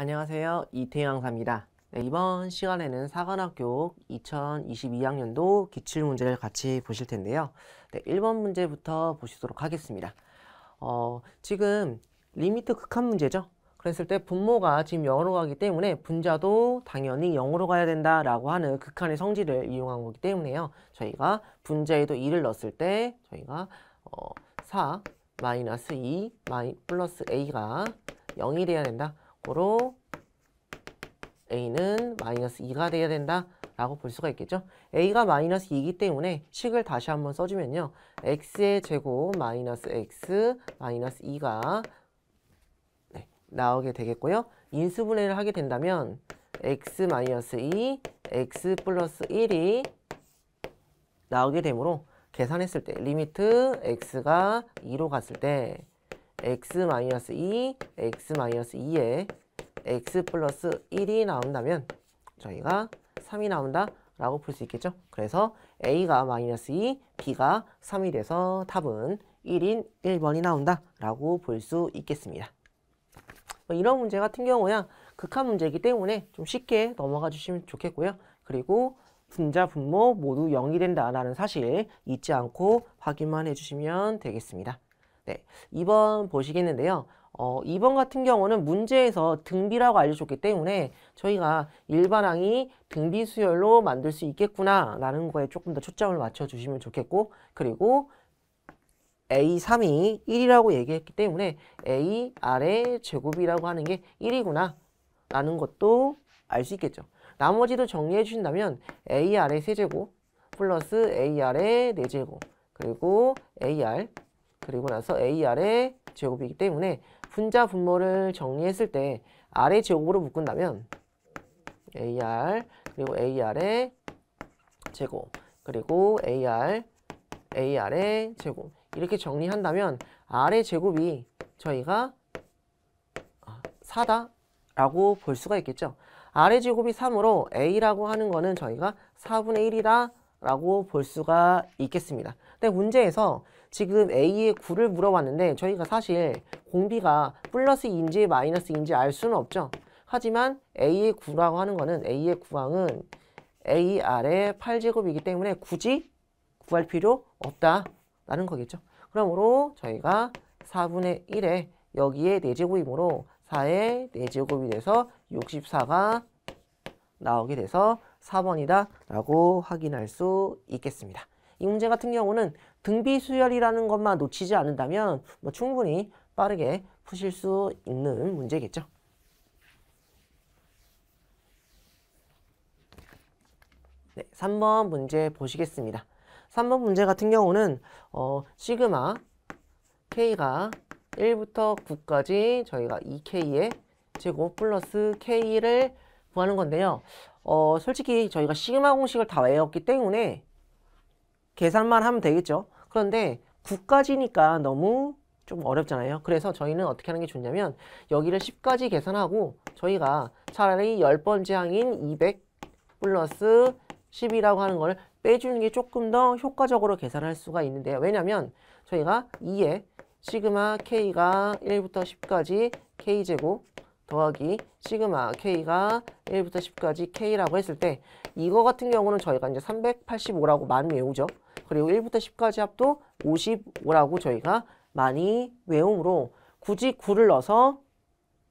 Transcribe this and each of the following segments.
안녕하세요. 이태영 강사입니다. 네, 이번 시간에는 사관학교 2022학년도 기출문제를 같이 보실 텐데요. 네, 1번 문제부터 보시도록 하겠습니다. 어, 지금 리미트 극한 문제죠. 그랬을 때 분모가 지금 0으로 가기 때문에 분자도 당연히 0으로 가야 된다라고 하는 극한의 성질을 이용한 거기 때문에요. 저희가 분자에도 2를 넣었을 때 저희가 어, 4 마이너스 2 마이, 플러스 A가 0이 돼야 된다. 고로 a는 마이너스 2가 돼야 된다 라고 볼 수가 있겠죠 a가 마이너스 2이기 때문에 식을 다시 한번 써주면요 x의 제곱 마이너스 x 마이너스 2가 네, 나오게 되겠고요 인수분해를 하게 된다면 x 마이너스 2 x 플러스 1이 나오게 되므로 계산했을 때 리미트 x가 2로 갔을 때 x-2, x-2에 x 플러스 1이 나온다면 저희가 3이 나온다 라고 볼 수 있겠죠. 그래서 a가 마이너스 2, b가 3이 돼서 답은 1인 1번이 나온다 라고 볼 수 있겠습니다. 뭐 이런 문제 같은 경우야 극한 문제이기 때문에 좀 쉽게 넘어가 주시면 좋겠고요. 그리고 분자, 분모 모두 0이 된다라는 사실 잊지 않고 확인만 해주시면 되겠습니다. 네, 2번 보시겠는데요. 어, 2번 같은 경우는 문제에서 등비라고 알려줬기 때문에 저희가 일반항이 등비 수열로 만들 수 있겠구나 라는 거에 조금 더 초점을 맞춰주시면 좋겠고 그리고 A3이 1이라고 얘기했기 때문에 A 아래 제곱이라고 하는 게 1이구나 라는 것도 알 수 있겠죠. 나머지도 정리해 주신다면 AR의 세제곱 플러스 AR의 네제곱 그리고 AR 그리고 나서 AR의 제곱이기 때문에 분자 분모를 정리했을 때 R의 제곱으로 묶은다면 AR 그리고 AR의 제곱 그리고 AR AR의 제곱 이렇게 정리한다면 R의 제곱이 저희가 4다 아, 라고 볼 수가 있겠죠. R의 제곱이 3으로 A라고 하는 거는 저희가 4분의 1이다 라고 볼 수가 있겠습니다. 근데 문제에서 지금 A의 9를 물어봤는데 저희가 사실 공비가 플러스 인지 마이너스 인지알 수는 없죠. 하지만 A의 9라고 하는 거는 A의 9항은 AR의 8제곱이기 때문에 굳이 구할 필요 없다라는 거겠죠. 그러므로 저희가 4분의 1에 여기에 4제곱이므로 4의 4제곱이 돼서 64가 나오게 돼서 4번이다 라고 확인할 수 있겠습니다. 이 문제 같은 경우는 등비수열이라는 것만 놓치지 않는다면 뭐 충분히 빠르게 푸실 수 있는 문제겠죠. 네, 3번 문제 보시겠습니다. 3번 문제 같은 경우는 어, 시그마 K가 1부터 9까지 저희가 2K의 제곱 플러스 K를 구하는 건데요. 어, 솔직히 저희가 시그마 공식을 다 외웠기 때문에 계산만 하면 되겠죠. 그런데 9까지니까 너무 좀 어렵잖아요. 그래서 저희는 어떻게 하는 게 좋냐면 여기를 10까지 계산하고 저희가 차라리 1 0번째 항인 200 플러스 10이라고 하는 걸 빼주는 게 조금 더 효과적으로 계산할 수가 있는데요. 왜냐하면 저희가 2에 시그마 k가 1부터 10까지 k제곱 더하기 시그마 k가 1부터 10까지 k라고 했을 때 이거 같은 경우는 저희가 이제 385라고 많이 외우죠. 그리고 1부터 10까지 합도 55라고 저희가 많이 외움으로 굳이 9를 넣어서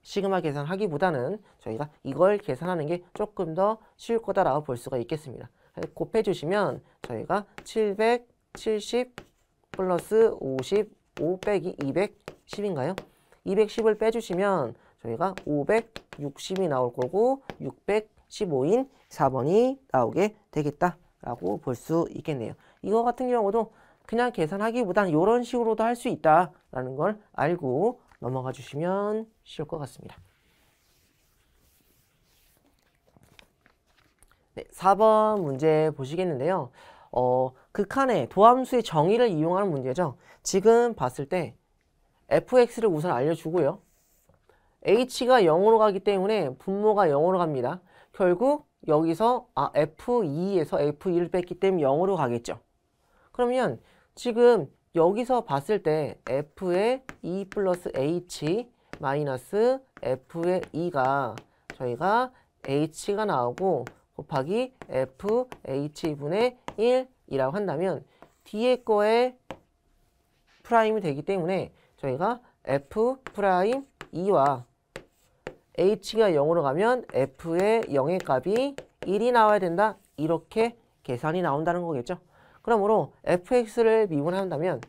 시그마 계산하기보다는 저희가 이걸 계산하는 게 조금 더 쉬울 거다라고 볼 수가 있겠습니다. 곱해주시면 저희가 770 플러스 55 빼기 210인가요? 210을 빼주시면 저희가 560이 나올 거고 615인 4번이 나오게 되겠다라고 볼 수 있겠네요. 이거 같은 경우도 그냥 계산하기보다는 이런 식으로도 할 수 있다라는 걸 알고 넘어가 주시면 쉬울 것 같습니다. 네, 4번 문제 보시겠는데요. 어, 극한의 그 도함수의 정의를 이용하는 문제죠. 지금 봤을 때 fx를 우선 알려주고요. h가 0으로 가기 때문에 분모가 0으로 갑니다. 결국 여기서 아, f2에서 f 1를 뺐기 때문에 0으로 가겠죠. 그러면 지금 여기서 봤을 때 F의 E 플러스 H 마이너스 F의 E가 저희가 H가 나오고 곱하기 FH분의 1이라고 한다면 뒤에 거에 프라임이 되기 때문에 저희가 F 프라임 2와 H가 0으로 가면 F의 0의 값이 1이 나와야 된다. 이렇게 계산이 나온다는 거겠죠. 그러므로 fx를 미분한다면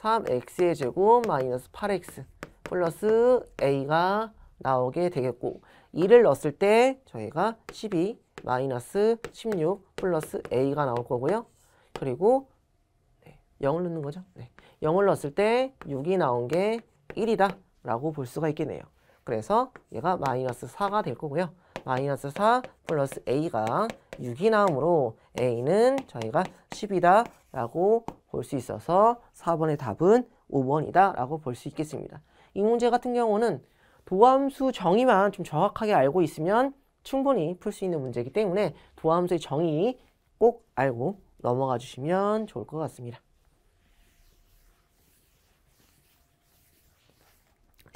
3x의 제곱 마이너스 8x 플러스 a가 나오게 되겠고 2를 넣었을 때 저희가 12 마이너스 16 플러스 a가 나올 거고요. 그리고 0을 넣는 거죠. 0을 넣었을 때 6이 나온 게 1이다 라고 볼 수가 있겠네요. 그래서 얘가 마이너스 4가 될 거고요. 마이너스 4 플러스 A가 6이 나오므로 A는 저희가 10이다 라고 볼 수 있어서 4번의 답은 5번이다 라고 볼 수 있겠습니다. 이 문제 같은 경우는 도함수 정의만 좀 정확하게 알고 있으면 충분히 풀 수 있는 문제이기 때문에 도함수의 정의 꼭 알고 넘어가 주시면 좋을 것 같습니다.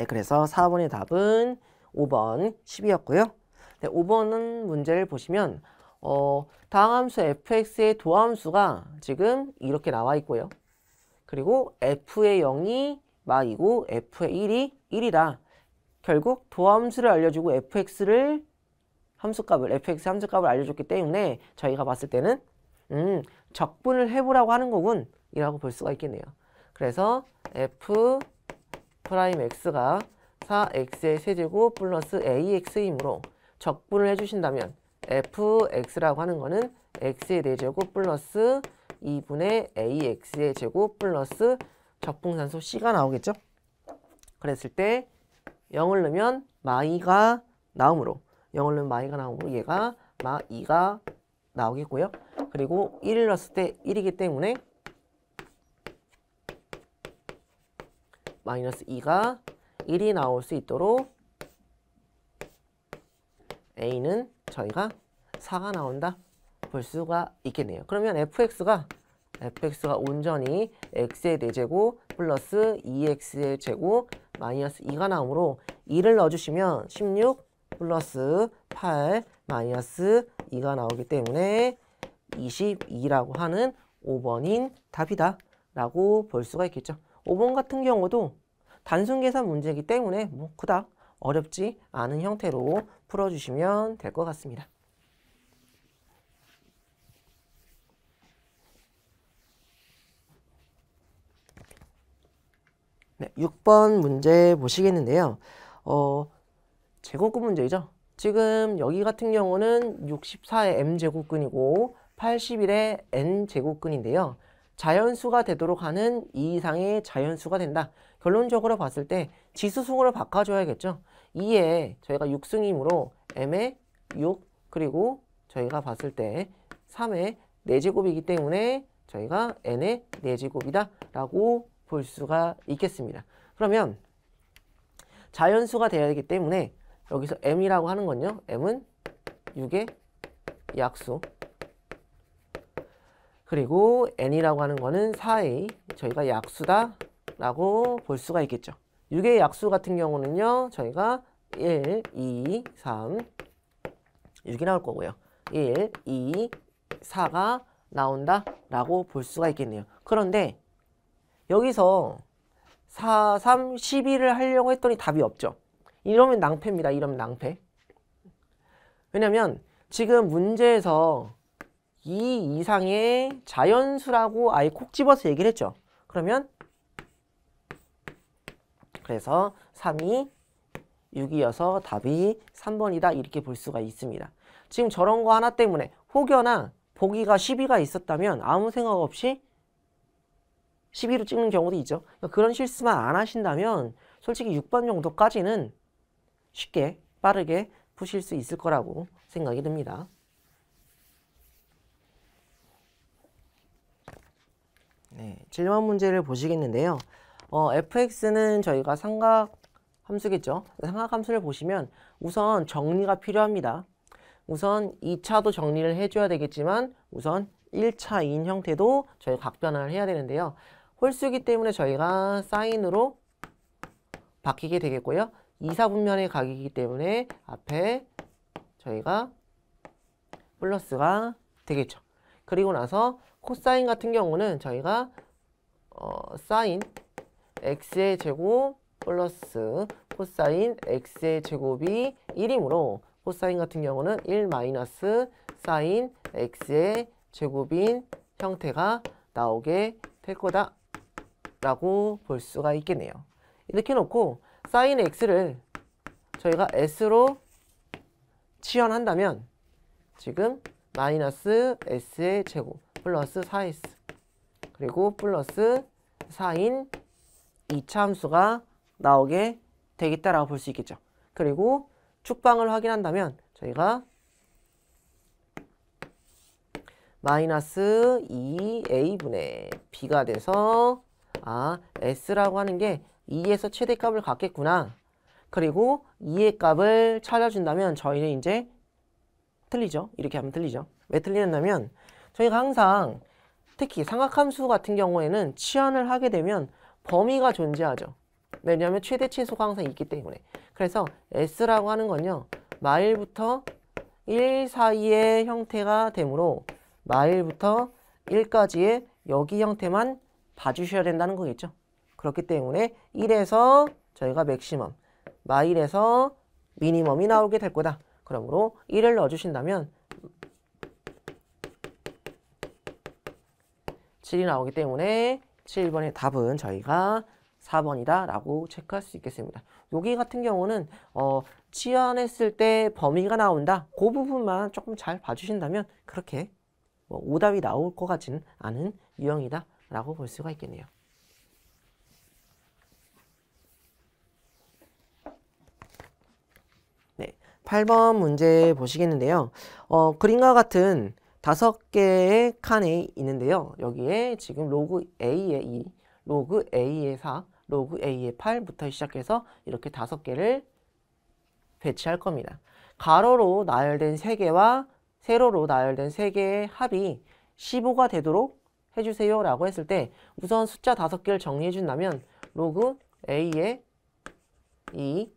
네, 그래서 4번의 답은 5번 10이었고요. 네, 5번은 문제를 보시면 어, 다함수 fx의 도함수가 지금 이렇게 나와 있고요. 그리고 f의 0이 마이고 f의 1이 1이다 결국 도함수를 알려주고 fx를 함수값을 fx 함수값을 알려줬기 때문에 저희가 봤을 때는 음, 적분을 해보라고 하는 거군 이라고 볼 수가 있겠네요. 그래서 f 프라임 x가 4x의 세제곱 플러스 ax이므로 적분을 해주신다면 fx라고 하는 것은 x의 4제곱 플러스 2분의 ax의 제곱 플러스 적분산소 c가 나오겠죠? 그랬을 때 0을 넣으면 마이가 나오므로 0을 넣으면 마이가 나오므로 얘가 마이가 나오겠고요. 그리고 1을 넣었을 때 1이기 때문에 마이너스 2가 1이 나올 수 있도록 a는 저희가 4가 나온다 볼 수가 있겠네요. 그러면 fx가 fx가 온전히 x의 4제곱 플러스 2x의 제곱 마이너스 2가 나오므로 2를 넣어주시면 16 플러스 8 마이너스 2가 나오기 때문에 22라고 하는 5번인 답이다 라고 볼 수가 있겠죠. 5번 같은 경우도 단순 계산 문제이기 때문에 뭐 그닥 어렵지 않은 형태로 풀어주시면 될 것 같습니다. 네, 6번 문제 보시겠는데요. 어, 제곱근 문제죠 지금 여기 같은 경우는 64의 m제곱근이고 81의 n제곱근인데요. 자연수가 되도록 하는 2 이상의 자연수가 된다. 결론적으로 봤을 때 지수승으로 바꿔줘야겠죠. 2에 저희가 6승이므로 m의 6 그리고 저희가 봤을 때 3의 4제곱이기 때문에 저희가 n의 4제곱이다 라고 볼 수가 있겠습니다. 그러면 자연수가 되어야 되기 때문에 여기서 m이라고 하는 건요. m은 6의 약수 그리고 n이라고 하는 거는 4의 저희가 약수다 라고 볼 수가 있겠죠. 6의 약수 같은 경우는요. 저희가 1, 2, 3, 6이 나올 거고요. 1, 2, 4가 나온다 라고 볼 수가 있겠네요. 그런데 여기서 4, 3, 12를 하려고 했더니 답이 없죠. 이러면 낭패입니다. 이러면 낭패. 왜냐면 지금 문제에서 2 이상의 자연수라고 아예 콕 집어서 얘기를 했죠. 그러면 그래서 3이 6이어서 답이 3번이다 이렇게 볼 수가 있습니다. 지금 저런 거 하나 때문에 혹여나 보기가 12가 있었다면 아무 생각 없이 12로 찍는 경우도 있죠. 그러니까 그런 실수만 안 하신다면 솔직히 6번 정도까지는 쉽게 빠르게 푸실 수 있을 거라고 생각이 듭니다. 네, 7번 문제를 보시겠는데요. 어, fx는 저희가 삼각 함수겠죠. 삼각 함수를 보시면 우선 정리가 필요합니다. 우선 2차도 정리를 해줘야 되겠지만 우선 1차인 형태도 저희 각변화를 해야 되는데요. 홀수기 때문에 저희가 사인으로 바뀌게 되겠고요. 2사분면의 각이기 때문에 앞에 저희가 플러스가 되겠죠. 그리고 나서 코사인 같은 경우는 저희가 어, 사인 x의 제곱 플러스 코사인 x의 제곱이 1이므로 코사인 같은 경우는 1 마이너스 사인 x의 제곱인 형태가 나오게 될 거다 라고 볼 수가 있겠네요. 이렇게 놓고 사인 x를 저희가 s로 치환한다면 지금 마이너스 s의 제곱 플러스 4s 그리고 플러스 4인 2 차함수가 나오게 되겠다라고 볼 수 있겠죠. 그리고 축방을 확인한다면 저희가 마이너스 2a분의 b가 돼서 아 s라고 하는 게 2에서 최대값을 갖겠구나. 그리고 2의 값을 찾아준다면 저희는 이제 틀리죠. 이렇게 하면 틀리죠. 왜 틀리냐면 저희가 항상 특히 삼각함수 같은 경우에는 치환을 하게 되면 범위가 존재하죠. 왜냐하면 최대 최소가 항상 있기 때문에. 그래서 S라고 하는 건요. 마일부터 1 사이의 형태가 되므로 마일부터 1까지의 여기 형태만 봐주셔야 된다는 거겠죠. 그렇기 때문에 1에서 저희가 맥시멈, 마일에서 미니멈이 나오게 될 거다. 그러므로 1을 넣어주신다면 7이 나오기 때문에 7번의 답은 저희가 4번이다 라고 체크할 수 있겠습니다. 여기 같은 경우는 어, 치환했을 때 범위가 나온다. 그 부분만 조금 잘 봐주신다면 그렇게 뭐 오답이 나올 것 같지는 않은 유형이다 라고 볼 수가 있겠네요. 네, 8번 문제 보시겠는데요. 어, 그림과 같은 다섯 개의 칸이 있는데요. 여기에 지금 로그 A의 2, 로그 A의 4, 로그 A의 8부터 시작해서 이렇게 다섯 개를 배치할 겁니다. 가로로 나열된 3개와 세로로 나열된 3개의 합이 15가 되도록 해주세요 라고 했을 때 우선 숫자 5개를 정리해 준다면 로그 A의 2,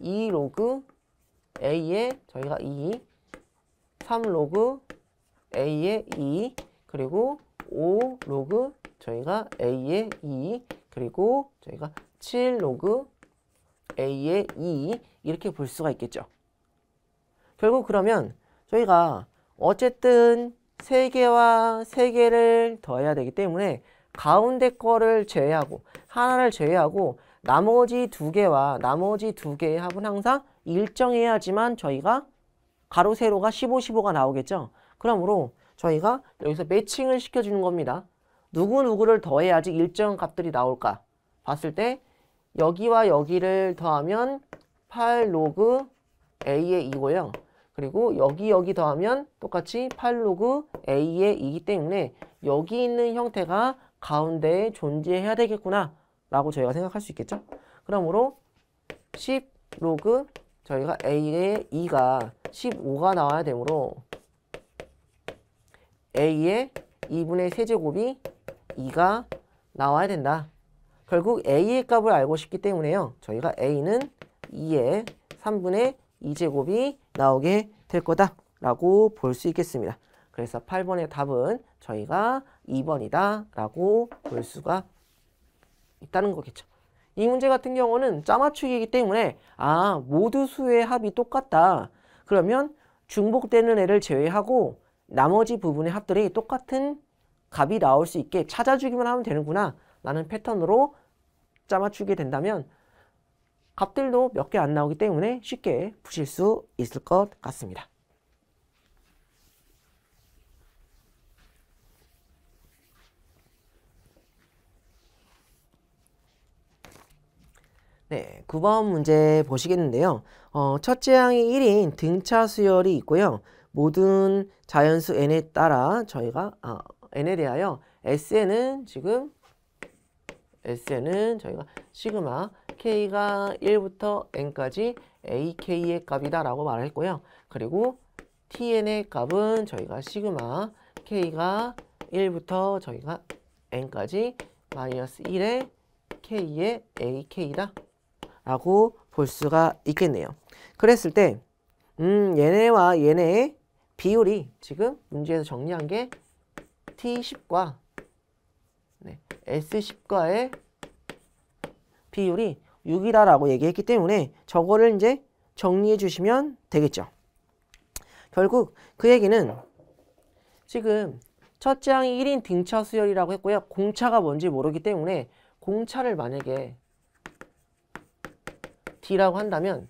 2 로그 A의 저희가 2, 3 로그 a 에2 e, 그리고 5 로그 저희가 a 에2 e, 그리고 저희가 7 로그 a 에2 e 이렇게 볼 수가 있겠죠. 결국 그러면 저희가 어쨌든 3개와 3개를 더해야 되기 때문에 가운데 거를 제외하고 하나를 제외하고 나머지 두 개와 나머지 두 개의 합은 항상 일정해야지만 저희가 가로 세로가 15, 15가 나오겠죠. 그러므로 저희가 여기서 매칭을 시켜주는 겁니다. 누구누구를 더해야지 일정 값들이 나올까? 봤을 때 여기와 여기를 더하면 8 로그 A의 2고요. 그리고 여기 여기 더하면 똑같이 8 로그 A의 2이기 때문에 여기 있는 형태가 가운데에 존재해야 되겠구나 라고 저희가 생각할 수 있겠죠. 그러므로 10 로그 저희가 A의 2가 15가 나와야 되므로 A의 2분의 세제곱이 2가 나와야 된다. 결국 A의 값을 알고 싶기 때문에요. 저희가 A는 2의 3분의 2제곱이 나오게 될 거다라고 볼 수 있겠습니다. 그래서 8번의 답은 저희가 2번이다라고 볼 수가 있다는 거겠죠. 이 문제 같은 경우는 짜맞추기이기 때문에 아 모두 수의 합이 똑같다. 그러면 중복되는 애를 제외하고 나머지 부분의 합들이 똑같은 값이 나올 수 있게 찾아주기만 하면 되는구나 라는 패턴으로 짜맞추게 된다면 값들도 몇 개 안 나오기 때문에 쉽게 푸실 수 있을 것 같습니다. 네, 9번 문제 보시겠는데요. 어, 첫째 항이 1인 등차 수열이 있고요. 모든 자연수 n에 따라 저희가 아, n에 대하여 sn은 지금 sn은 저희가 시그마 k가 1부터 n까지 ak의 값이다 라고 말을 했고요. 그리고 tn의 값은 저희가 시그마 k가 1부터 저희가 n까지 마이너스 1의 k의 ak다 라고 볼 수가 있겠네요. 그랬을 때 음, 얘네와 얘네의 비율이 지금 문제에서 정리한 게 T10과 네, S10과의 비율이 6이라고 얘기했기 때문에 저거를 이제 정리해 주시면 되겠죠. 결국 그 얘기는 지금 첫째항이 1인 등차 수열이라고 했고요. 공차가 뭔지 모르기 때문에 공차를 만약에 D라고 한다면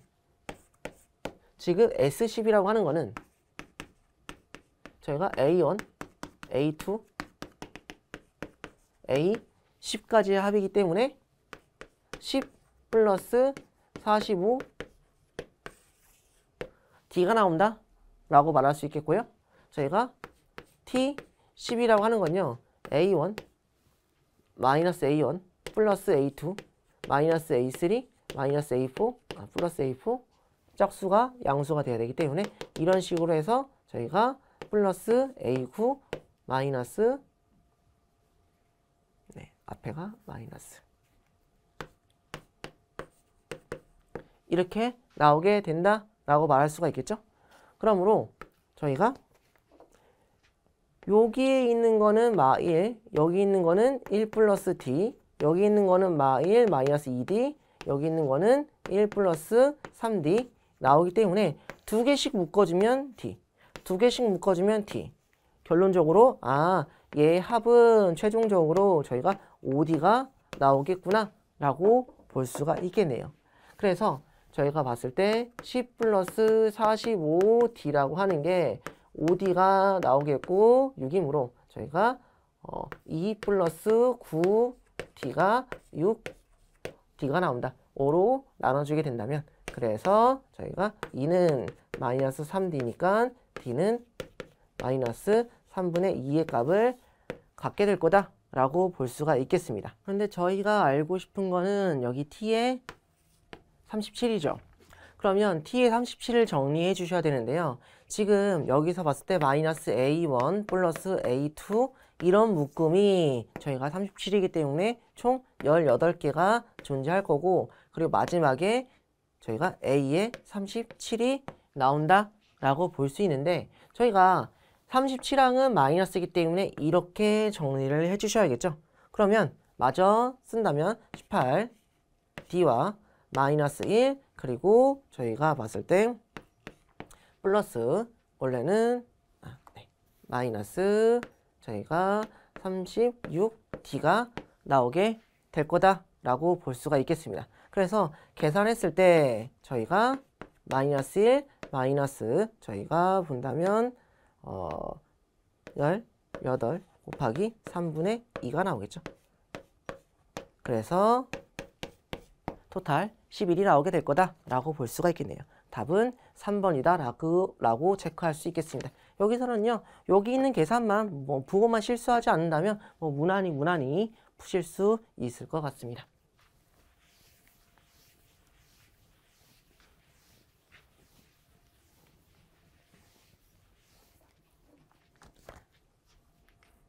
지금 S10이라고 하는 거는 저희가 A1, A2, A10까지의 합이기 때문에 10 플러스 45 D가 나온다 라고 말할 수 있겠고요. 저희가 T10이라고 하는 건요. A1 마이너스 A1 플러스 A2 마이너스 A3 마이너스 A4 아, 플러스 A4 짝수가 양수가 돼야 되기 때문에 이런 식으로 해서 저희가 플러스 A9 마이너스 네, 앞에가 마이너스 이렇게 나오게 된다라고 말할 수가 있겠죠. 그러므로 저희가 여기에 있는 거는 마일 여기 있는 거는 1 플러스 D, 여기 있는 거는 마일 마이너스 2D, 여기 있는 거는 1 플러스 3D 나오기 때문에 두 개씩 묶어주면 D. 두 개씩 묶어주면 D. 결론적으로 아, 얘 합은 최종적으로 저희가 OD가 나오겠구나 라고 볼 수가 있겠네요. 그래서 저희가 봤을 때 10 플러스 45D라고 하는 게 5D가 나오겠고 6이므로 저희가 어, 2 플러스 9D가 6D가 나온다. 5로 나눠주게 된다면 그래서 저희가 2는 마이너스 3D니까 b는 마이너스 3분의 2의 값을 갖게 될 거다 라고 볼 수가 있겠습니다. 그런데 저희가 알고 싶은 거는 여기 t의 37이죠. 그러면 t의 37을 정리해 주셔야 되는데요. 지금 여기서 봤을 때 마이너스 a1 플러스 a2 이런 묶음이 저희가 37이기 때문에 총 18개가 존재할 거고 그리고 마지막에 저희가 a의 37이 나온다 라고 볼 수 있는데 저희가 37항은 마이너스이기 때문에 이렇게 정리를 해주셔야겠죠. 그러면 마저 쓴다면 18d와 마이너스 1 그리고 저희가 봤을 때 플러스 원래는 아, 네. 마이너스 저희가 36d가 나오게 될 거다라고 볼 수가 있겠습니다. 그래서 계산했을 때 저희가 마이너스 1 마이너스 저희가 본다면 어, 18 곱하기 3분의 2가 나오겠죠. 그래서 토탈 11이 나오게 될 거다라고 볼 수가 있겠네요. 답은 3번이다 라고, 라고 체크할 수 있겠습니다. 여기서는요. 여기 있는 계산만 뭐 부호만 실수하지 않는다면 뭐 무난히 무난히 푸실 수 있을 것 같습니다.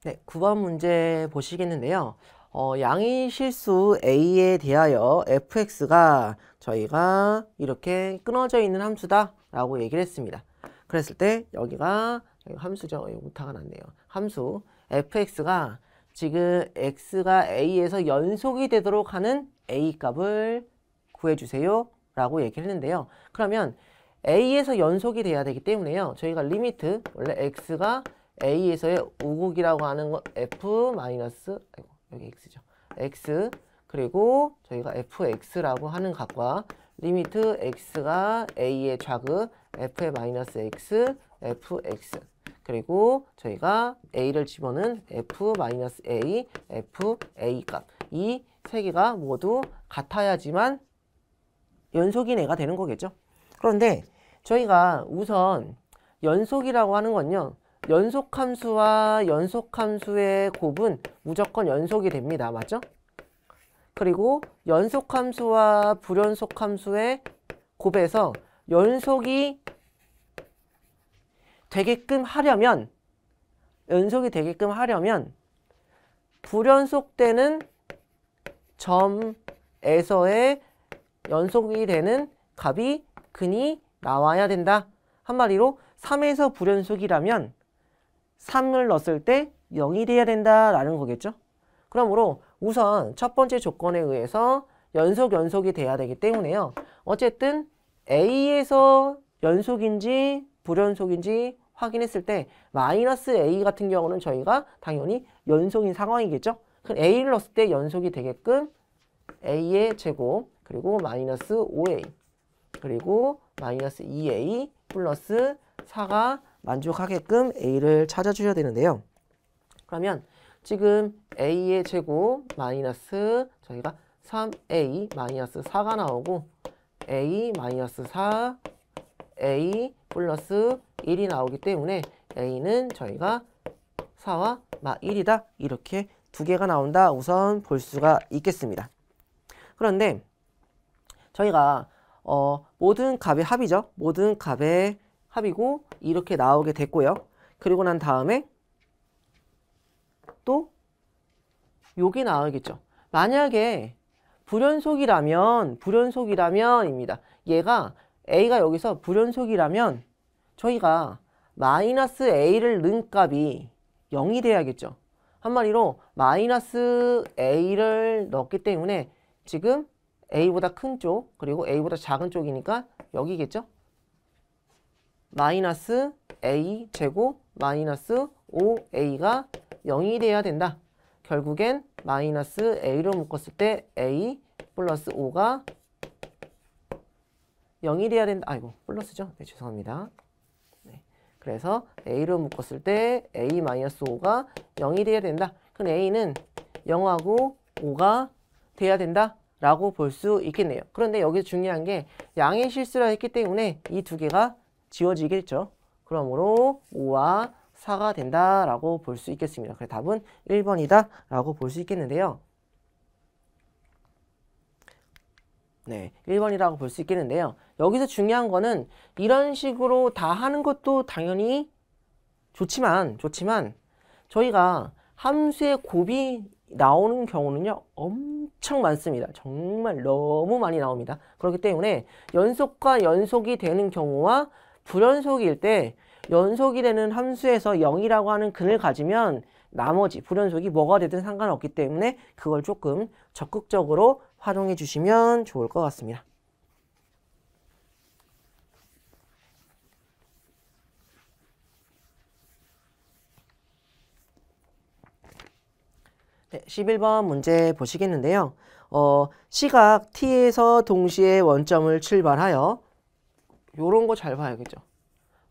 네, 9번 문제 보시겠는데요. 어, 양의 실수 a에 대하여 fx가 저희가 이렇게 끊어져 있는 함수다 라고 얘기를 했습니다. 그랬을 때 여기가 함수죠. 오타가 났네요. 함수 fx가 지금 x가 a에서 연속이 되도록 하는 a 값을 구해주세요 라고 얘기를 했는데요. 그러면 a에서 연속이 돼야 되기 때문에요. 저희가 리미트 원래 x가 A에서의 우곡이라고 하는 건 F 마이너스 여기 X죠. X 그리고 저희가 fx라고 하는 값과 리미트 x가 a의 좌극 f의 마이너스 x fx 그리고 저희가 a를 집어넣은 f 마이너스 a fa 값 이 세 개가 모두 같아야지만 연속인 애가 되는 거겠죠. 그런데 저희가 우선 연속이라고 하는 건요. 연속함수와 연속함수의 곱은 무조건 연속이 됩니다. 맞죠? 그리고 연속함수와 불연속함수의 곱에서 연속이 되게끔 하려면 연속이 되게끔 하려면 불연속되는 점에서의 연속이 되는 값이 근이 나와야 된다. 한마디로 3에서 불연속이라면 3을 넣었을 때 0이 돼야 된다라는 거겠죠. 그러므로 우선 첫 번째 조건에 의해서 연속 연속이 돼야 되기 때문에요. 어쨌든 A에서 연속인지 불연속인지 확인했을 때 마이너스 A 같은 경우는 저희가 당연히 연속인 상황이겠죠. 그럼 A를 넣었을 때 연속이 되게끔 A의 제곱 그리고 마이너스 5A 그리고 마이너스 2A 플러스 4가 만족하게끔 A를 찾아주셔야 되는데요. 그러면 지금 A의 제곱 마이너스 저희가 3A 마이너스 4가 나오고 A 마이너스 4 A 플러스 1이 나오기 때문에 A는 저희가 4와 마 1이다 이렇게 두 개가 나온다 우선 볼 수가 있겠습니다. 그런데 저희가 어, 모든 값의 합이죠. 모든 값의 합이고 이렇게 나오게 됐고요. 그리고 난 다음에 또 여기 나오겠죠. 만약에 불연속이라면 불연속이라면입니다. 얘가 a가 여기서 불연속이라면 저희가 마이너스 a를 는 값이 0이 돼야겠죠. 한마디로 마이너스 a를 넣었기 때문에 지금 a보다 큰 쪽 그리고 a보다 작은 쪽이니까 여기겠죠. 마이너스 a 제곱 마이너스 5a가 0이 돼야 된다. 결국엔 마이너스 a로 묶었을 때 a 플러스 5가 0이 돼야 된다. 아이고 플러스죠. 네, 죄송합니다. 네, 그래서 a로 묶었을 때 a 마이너스 5가 0이 돼야 된다. 그럼 a는 0하고 5가 돼야 된다. 라고 볼 수 있겠네요. 그런데 여기서 중요한 게 양의 실수라 했기 때문에 이 두 개가 지워지겠죠. 그러므로 5와 4가 된다라고 볼 수 있겠습니다. 그래서 답은 1번이다라고 볼 수 있겠는데요. 네, 1번이라고 볼 수 있겠는데요. 여기서 중요한 거는 이런 식으로 다 하는 것도 당연히 좋지만 좋지만 저희가 함수의 곱이 나오는 경우는요 엄청 많습니다 정말 너무 많이 나옵니다 그렇기 때문에 연속과 연속이 되는 경우와 불연속일 때 연속이 되는 함수에서 0이라고 하는 근을 가지면 나머지 불연속이 뭐가 되든 상관없기 때문에 그걸 조금 적극적으로 활용해 주시면 좋을 것 같습니다. 네, 11번 문제 보시겠는데요. 어, 시각 t에서 동시에 원점을 출발하여 요런 거 잘 봐야겠죠.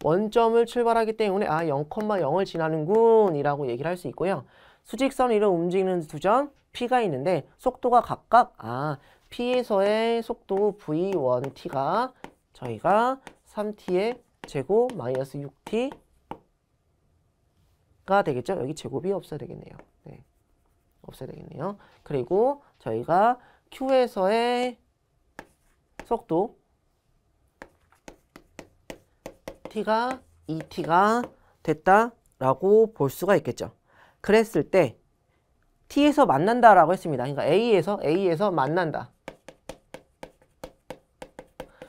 원점을 출발하기 때문에 아 0,0을 지나는군 이라고 얘기를 할 수 있고요. 수직선 위로 움직이는 두 점 P가 있는데 속도가 각각 아 P에서의 속도 V1t가 저희가 3t의 제곱 마이너스 6t가 되겠죠. 여기 제곱이 없어야 되겠네요. 네. 없어야 되겠네요. 그리고 저희가 Q에서의 속도 t가 2t가 됐다라고 볼 수가 있겠죠. 그랬을 때 t에서 만난다라고 했습니다. 그러니까 a에서 a에서 만난다.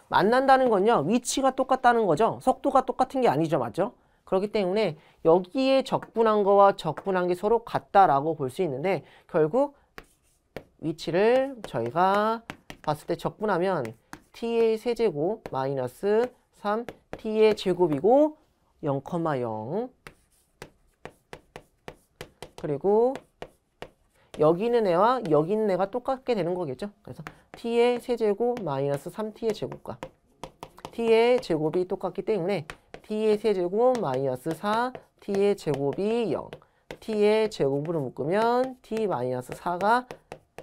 만난다는 건요. 위치가 똑같다는 거죠. 속도가 똑같은 게 아니죠. 맞죠? 그렇기 때문에 여기에 적분한 거와 적분한 게 서로 같다라고 볼 수 있는데 결국 위치를 저희가 봤을 때 적분하면 t의 세제곱 마이너스 3, t의 제곱이고 0,0 그리고 여기 있는 애와 여기 있는 애가 똑같게 되는 거겠죠. 그래서 t의 세제곱 마이너스 3t의 제곱과 t의 제곱이 똑같기 때문에 t의 세제곱 마이너스 4t의 제곱이 0 t의 제곱으로 묶으면 t 마이너스 4가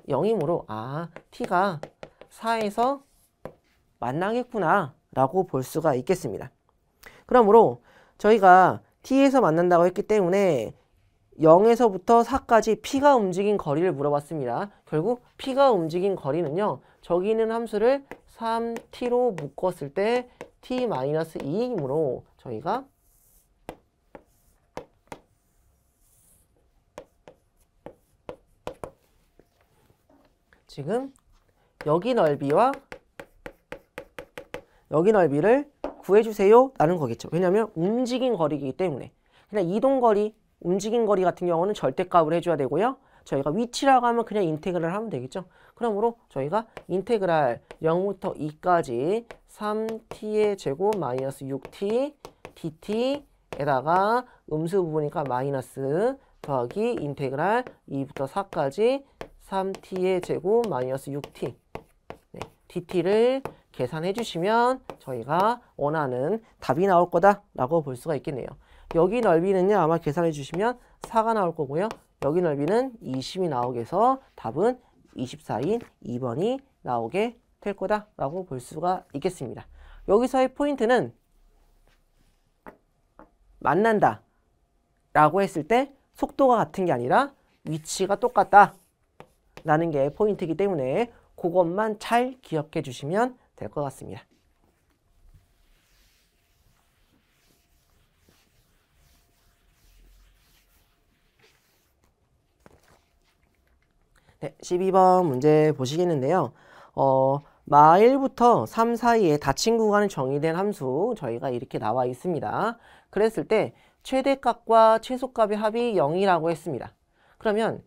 0이므로 아 t가 4에서 만나겠구나 라고 볼 수가 있겠습니다. 그러므로 저희가 t에서 만난다고 했기 때문에 0에서부터 4까지 p가 움직인 거리를 물어봤습니다. 결국 p가 움직인 거리는요. 저기 있는 함수를 3t로 묶었을 때 t-2이므로 저희가 지금 여기 넓이와 여기 넓이를 구해주세요 라는 거겠죠. 왜냐하면 움직인 거리이기 때문에 그냥 이동거리, 움직인 거리 같은 경우는 절대값을 해줘야 되고요. 저희가 위치라고 하면 그냥 인테그랄 하면 되겠죠. 그러므로 저희가 인테그랄 0부터 2까지 3t의 제곱 마이너스 6t dt에다가 음수 부분이니까 마이너스 더하기 인테그랄 2부터 4까지 3t의 제곱 마이너스 6t 네, dt를 계산해 주시면 저희가 원하는 답이 나올 거다라고 볼 수가 있겠네요. 여기 넓이는요. 아마 계산해 주시면 4가 나올 거고요. 여기 넓이는 20이 나오게 해서 답은 24인 2번이 나오게 될 거다라고 볼 수가 있겠습니다. 여기서의 포인트는 만난다 라고 했을 때 속도가 같은 게 아니라 위치가 똑같다 라는 게 포인트이기 때문에 그것만 잘 기억해 주시면 될것 같습니다. 네, 12번 문제 보시겠는데요. 어, 마 1부터 3 사이에 닫힌 구간이 정의된 함수 저희가 이렇게 나와 있습니다. 그랬을 때 최대값과 최소값의 합이 0이라고 했습니다. 그러면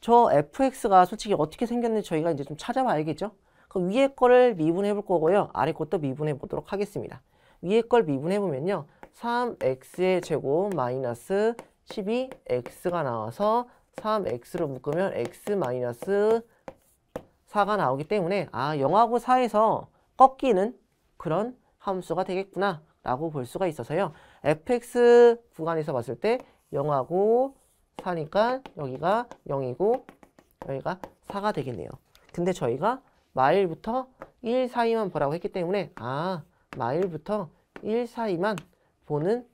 저 fx가 솔직히 어떻게 생겼는지 저희가 이제 좀 찾아봐야겠죠? 그 위에 거를 미분해 볼 거고요. 아래 것도 미분해 보도록 하겠습니다. 위에 걸 미분해 보면요. 3x의 제곱 마이너스 12x가 나와서 3x로 묶으면 x 마이너스 4가 나오기 때문에 아 0하고 4에서 꺾이는 그런 함수가 되겠구나 라고 볼 수가 있어서요. fx 구간에서 봤을 때 0하고 4니까 여기가 0이고 여기가 4가 되겠네요. 근데 저희가 마일부터 1 사이만 보라고 했기 때문에 아 마일부터 1 사이만 보는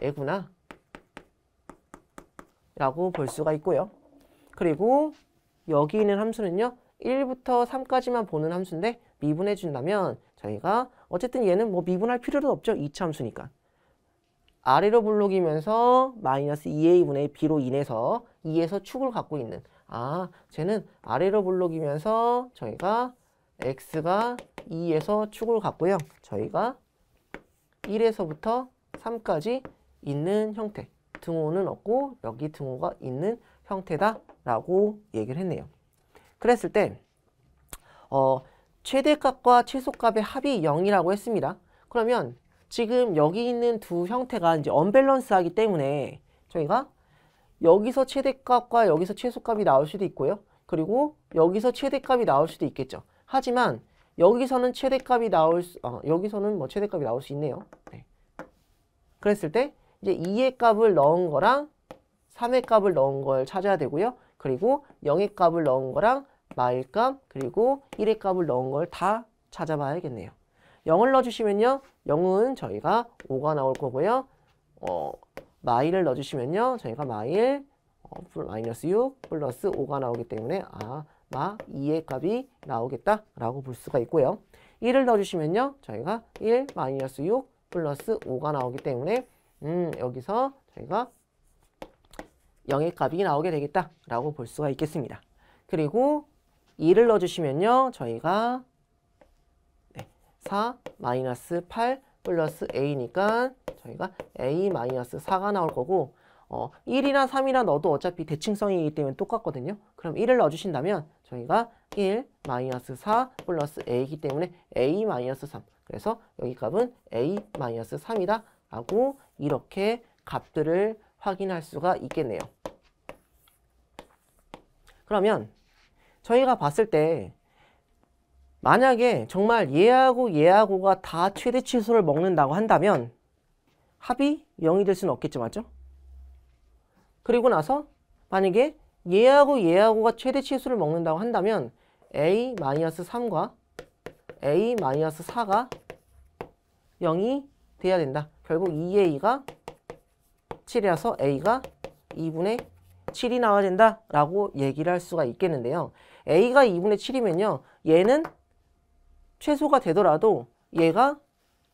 애구나 라고 볼 수가 있고요. 그리고 여기 있는 함수는요. 1부터 3까지만 보는 함수인데 미분해 준다면 저희가 어쨌든 얘는 뭐 미분할 필요도 없죠. 2차 함수니까. 아래로 블록이면서 마이너스 2a분의 b로 인해서 2에서 축을 갖고 있는 아, 쟤는 아래로 블록이면서 저희가 x가 2에서 축을 갖고요. 저희가 1에서부터 3까지 있는 형태. 등호는 없고 여기 등호가 있는 형태다라고 얘기를 했네요. 그랬을 때 어, 최대값과 최소값의 합이 0이라고 했습니다. 그러면 지금 여기 있는 두 형태가 이제 언밸런스하기 때문에 저희가 여기서 최대값과 여기서 최소값이 나올 수도 있고요. 그리고 여기서 최대값이 나올 수도 있겠죠. 하지만 여기서는 최대값이 나올 수, 어, 여기서는 뭐 최대값이 나올 수 있네요. 네. 그랬을 때 이제 2의 값을 넣은 거랑 3의 값을 넣은 걸 찾아야 되고요. 그리고 0의 값을 넣은 거랑 마일 값 그리고 1의 값을 넣은 걸 다 찾아봐야겠네요. 0을 넣어주시면요. 0은 저희가 5가 나올 거고요. 어, 마일을 넣어주시면요. 저희가 마일 어, 마이너스 6 플러스 5가 나오기 때문에 아, 마 2의 값이 나오겠다라고 볼 수가 있고요. 1을 넣어주시면요. 저희가 1 마이너스 6 플러스 5가 나오기 때문에 음, 여기서 저희가 0의 값이 나오게 되겠다라고 볼 수가 있겠습니다. 그리고 2를 넣어주시면요. 저희가 4 마이너스 8 플러스 A니까 저희가 A 마이너스 4가 나올 거고 어, 1이나 3이나 넣어도 어차피 대칭성이기 때문에 똑같거든요. 그럼 1을 넣어주신다면 저희가 1 마이너스 4 플러스 A이기 때문에 A 마이너스 3 그래서 여기 값은 A 마이너스 3이다 라고 이렇게 값들을 확인할 수가 있겠네요. 그러면 저희가 봤을 때 만약에 정말 얘하고 얘하고가 다 최대 치수를 먹는다고 한다면 합이 0이 될 수는 없겠죠 맞죠? 그리고 나서 만약에 얘하고 얘하고가 최대 치수를 먹는다고 한다면 a-3과 a-4가 0이 돼야 된다. 결국 2a가 7이라서 a가 2분의 7이 나와야 된다라고 얘기를 할 수가 있겠는데요. a가 2분의 7이면요. 얘는 최소가 되더라도 얘가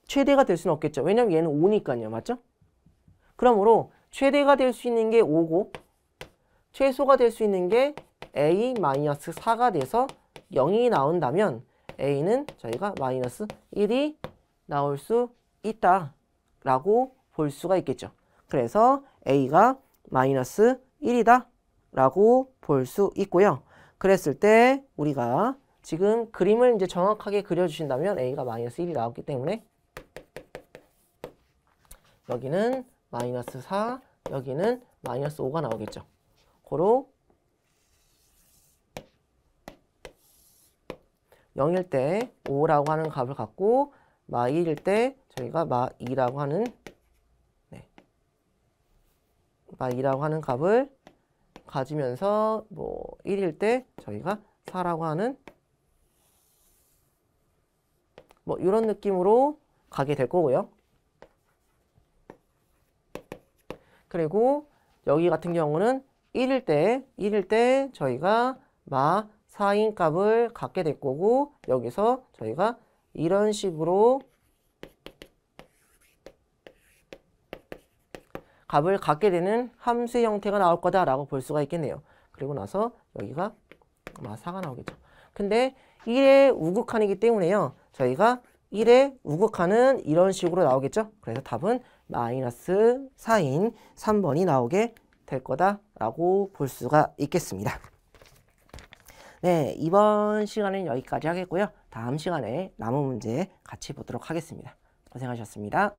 최대가 될 수는 없겠죠. 왜냐면 얘는 5니까요. 맞죠? 그러므로 최대가 될 수 있는 게 5고 최소가 될 수 있는 게 a-4가 돼서 0이 나온다면 a는 저희가 마이너스 1이 나올 수 있다라고 볼 수가 있겠죠. 그래서 a가 마이너스 1이다라고 볼 수 있고요. 그랬을 때 우리가 지금 그림을 이제 정확하게 그려주신다면 A가 마이너스 1이 나왔기 때문에 여기는 마이너스 4, 여기는 마이너스 5가 나오겠죠. 고로 0일 때 5라고 하는 값을 갖고 마 1일 때 저희가 마 2라고 하는 네. 마 2라고 하는 값을 가지면서 뭐 1일 때 저희가 4라고 하는 뭐 이런 느낌으로 가게 될 거고요. 그리고 여기 같은 경우는 1일 때 1일 때 저희가 마 4인 값을 갖게 될 거고 여기서 저희가 이런 식으로 값을 갖게 되는 함수 형태가 나올 거다라고 볼 수가 있겠네요. 그리고 나서 여기가 마 4가 나오겠죠. 근데 1의 우극한이기 때문에요. 저희가 1의 우극한은 이런 식으로 나오겠죠. 그래서 답은 마이너스 4인 3번이 나오게 될 거다라고 볼 수가 있겠습니다. 네, 이번 시간은 여기까지 하겠고요. 다음 시간에 남은 문제 같이 보도록 하겠습니다. 고생하셨습니다.